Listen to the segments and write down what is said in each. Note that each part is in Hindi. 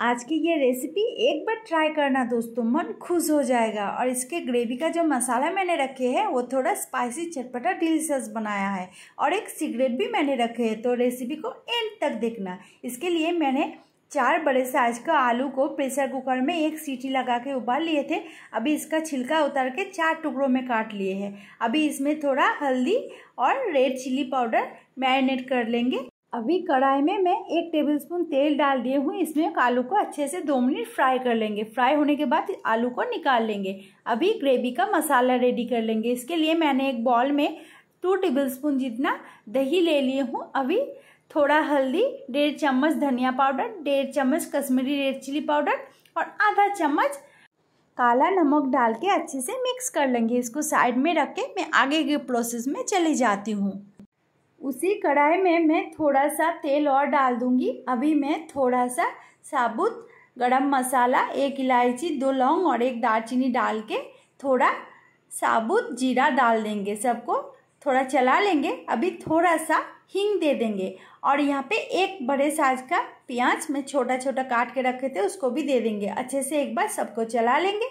आज की ये रेसिपी एक बार ट्राई करना दोस्तों मन खुश हो जाएगा और इसके ग्रेवी का जो मसाला मैंने रखे हैं वो थोड़ा स्पाइसी चटपटा डिलीशियस बनाया है और एक सिगरेट भी मैंने रखे हैं तो रेसिपी को एंड तक देखना इसके लिए मैंने चार बड़े साइज का आलू को प्रेशर कुकर में एक सीटी लगा के उबाल लिए थे अभी इसका छिलका उतार के चार टुकड़ों में काट लिए हैं अभी इसमें थोड़ा हल्दी और रेड चिली पाउडर मैरिनेट कर लेंगे अभी कढ़ाई में मैं एक टेबलस्पून तेल डाल दिए हूँ इसमें आलू को अच्छे से दो मिनट फ्राई कर लेंगे फ्राई होने के बाद आलू को निकाल लेंगे अभी ग्रेवी का मसाला रेडी कर लेंगे इसके लिए मैंने एक बॉल में टू टेबलस्पून जितना दही ले लिए हूँ अभी थोड़ा हल्दी डेढ़ चम्मच धनिया पाउडर डेढ़ चम्मच कश्मीरी रेड चिली पाउडर और आधा चम्मच काला नमक डाल के अच्छे से मिक्स कर लेंगे इसको साइड में रख के मैं आगे के प्रोसेस में चली जाती हूँ उसी कढ़ाई में मैं थोड़ा सा तेल और डाल दूंगी अभी मैं थोड़ा सा साबुत गरम मसाला एक इलायची दो लौंग और एक दालचीनी डाल के थोड़ा साबुत जीरा डाल देंगे सबको थोड़ा चला लेंगे अभी थोड़ा सा हींग दे देंगे और यहाँ पे एक बड़े साइज का प्याज मैं छोटा छोटा काट के रखे थे उसको भी दे देंगे अच्छे से एक बार सबको चला लेंगे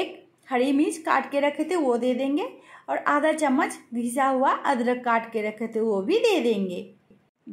एक हरी मिर्च काट के रखे थे वो दे देंगे और आधा चम्मच घिसा हुआ अदरक काट के रखे थे वो भी दे देंगे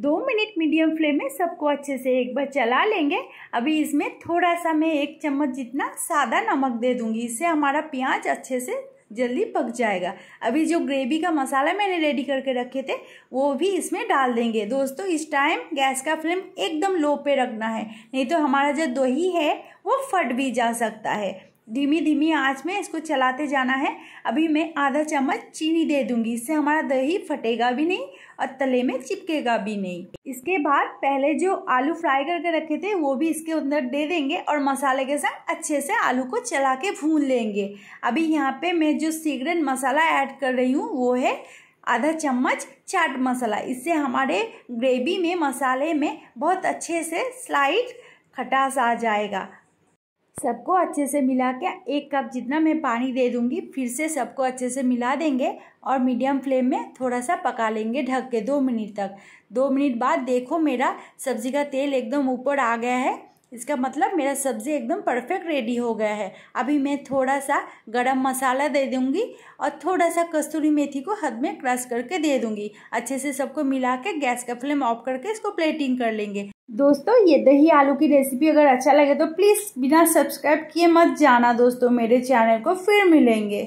दो मिनट मीडियम फ्लेम में सबको अच्छे से एक बार चला लेंगे अभी इसमें थोड़ा सा मैं एक चम्मच जितना सादा नमक दे दूंगी इससे हमारा प्याज अच्छे से जल्दी पक जाएगा अभी जो ग्रेवी का मसाला मैंने रेडी करके रखे थे वो भी इसमें डाल देंगे दोस्तों इस टाइम गैस का फ्लेम एकदम लो पे रखना है नहीं तो हमारा जो दही है वो फट भी जा सकता है धीमी धीमी आंच में इसको चलाते जाना है अभी मैं आधा चम्मच चीनी दे दूंगी इससे हमारा दही फटेगा भी नहीं और तले में चिपकेगा भी नहीं इसके बाद पहले जो आलू फ्राई करके रखे थे वो भी इसके अंदर दे देंगे और मसाले के साथ अच्छे से आलू को चला के भून लेंगे अभी यहाँ पे मैं जो सीक्रेट मसाला ऐड कर रही हूँ वो है आधा चम्मच चाट मसाला इससे हमारे ग्रेवी में मसाले में बहुत अच्छे से स्लाइड खटास आ जाएगा सबको अच्छे से मिला के एक कप जितना मैं पानी दे दूंगी फिर से सबको अच्छे से मिला देंगे और मीडियम फ्लेम में थोड़ा सा पका लेंगे ढक के दो मिनट तक दो मिनट बाद देखो मेरा सब्ज़ी का तेल एकदम ऊपर आ गया है इसका मतलब मेरा सब्ज़ी एकदम परफेक्ट रेडी हो गया है अभी मैं थोड़ा सा गरम मसाला दे दूँगी और थोड़ा सा कस्तूरी मेथी को हद में क्रश करके दे दूँगी अच्छे से सबको मिला के गैस का फ्लेम ऑफ करके इसको प्लेटिंग कर लेंगे दोस्तों ये दही आलू की रेसिपी अगर अच्छा लगे तो प्लीज़ बिना सब्सक्राइब किए मत जाना दोस्तों मेरे चैनल को फिर मिलेंगे